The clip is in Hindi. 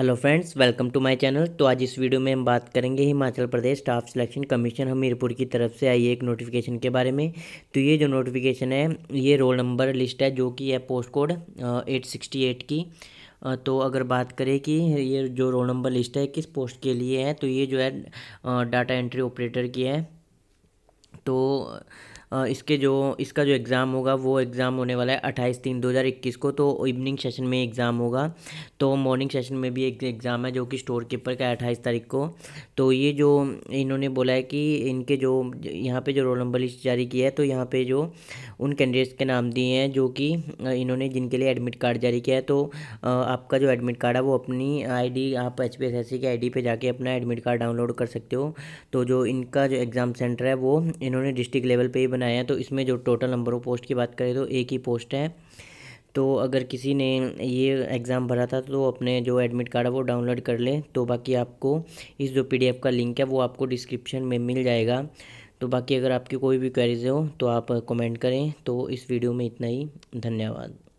hello friends welcome to my channel तो आज इस वीडियो में हम बात करेंगे Himachal Pradesh staff selection commission Hamirpur की तरफ से आई एक नोटिफिकेशन के बारे में तो ये जो नोटिफिकेशन है ये रोल नंबर लिस्ट है जो कि है post code eight sixty eight की तो अगर बात करें कि ये जो रोल नंबर लिस्ट है किस पोस्ट के लिए है तो ये जो है डाटा एंट्री ऑपरेटर की है तो इसके जो इसका जो एग्ज़ाम होगा वो एग्ज़ाम होने वाला है अट्ठाईस तीन दो हज़ार इक्कीस को तो इवनिंग सेशन में एग्ज़ाम होगा तो मॉर्निंग सेशन में भी एक एग्ज़ाम है जो कि स्टोर कीपर का है अट्ठाईस तारीख को तो ये जो इन्होंने बोला है कि इनके जो यहाँ पे जो रोल नंबर लिस्ट जारी किया है तो यहाँ पे जो उन कैंडिडेट्स के नाम दिए हैं जो कि इन्होंने जिनके लिए एडमिट कार्ड जारी किया है तो आपका जो एडमिट कार्ड है वो अपनी आईडी आप H P S S C की आई पे जाके अपना एडमिट कार्ड डाउनलोड कर सकते हो तो जो इनका जो एग्ज़ाम सेंटर है वो इन्होंने डिस्ट्रिक्ट लेवल पर ही बनाया है तो इसमें जो टोटल नंबर ऑफ पोस्ट की बात करें तो एक ही पोस्ट है तो अगर किसी ने ये एग्ज़ाम भरा था तो अपने जो एडमिट कार्ड है वो डाउनलोड कर लें तो बाकी आपको इस जो पी का लिंक है वो आपको डिस्क्रिप्शन में मिल जाएगा तो बाकी अगर आपकी कोई भी क्वेरीज हो तो आप कमेंट करें तो इस वीडियो में इतना ही धन्यवाद